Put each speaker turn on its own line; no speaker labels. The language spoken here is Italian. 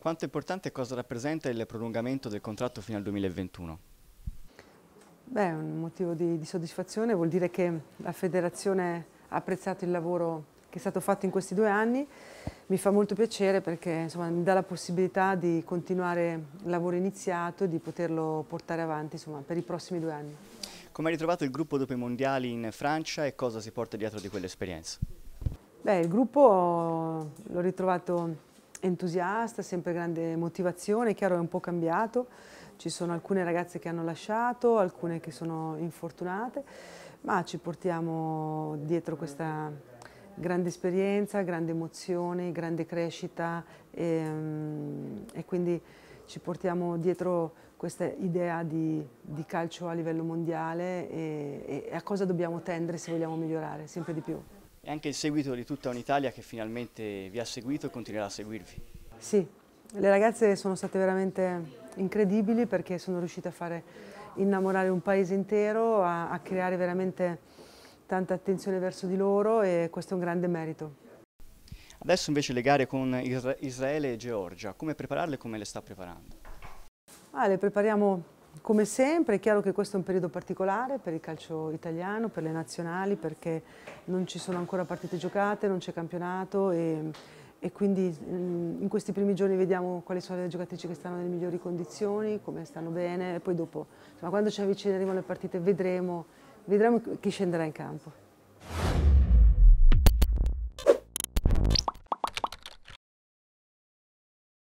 Quanto è importante e cosa rappresenta il prolungamento del contratto fino al 2021?
Beh, è un motivo di, di soddisfazione, vuol dire che la federazione ha apprezzato il lavoro che è stato fatto in questi due anni. Mi fa molto piacere perché insomma, mi dà la possibilità di continuare il lavoro iniziato e di poterlo portare avanti insomma, per i prossimi due anni.
Come hai ritrovato il gruppo dopo i mondiali in Francia e cosa si porta dietro di quell'esperienza?
Beh, il gruppo l'ho ritrovato entusiasta, sempre grande motivazione, chiaro è un po' cambiato, ci sono alcune ragazze che hanno lasciato, alcune che sono infortunate, ma ci portiamo dietro questa grande esperienza, grande emozione, grande crescita e, ehm, e quindi ci portiamo dietro questa idea di, di calcio a livello mondiale e, e a cosa dobbiamo tendere se vogliamo migliorare sempre di più
e anche il seguito di tutta un'Italia che finalmente vi ha seguito e continuerà a seguirvi.
Sì, le ragazze sono state veramente incredibili perché sono riuscite a fare innamorare un paese intero, a, a creare veramente tanta attenzione verso di loro e questo è un grande merito.
Adesso invece le gare con Israele e Georgia, come prepararle e come le sta preparando?
Ah, le prepariamo come sempre è chiaro che questo è un periodo particolare per il calcio italiano, per le nazionali, perché non ci sono ancora partite giocate, non c'è campionato e, e, quindi mm, in questi primi giorni vediamo quali sono le giocatrici che stanno nelle migliori condizioni, come stanno bene e poi dopo, insomma, quando ci avvicineremo alle partite vedremo, vedremo chi scenderà in campo.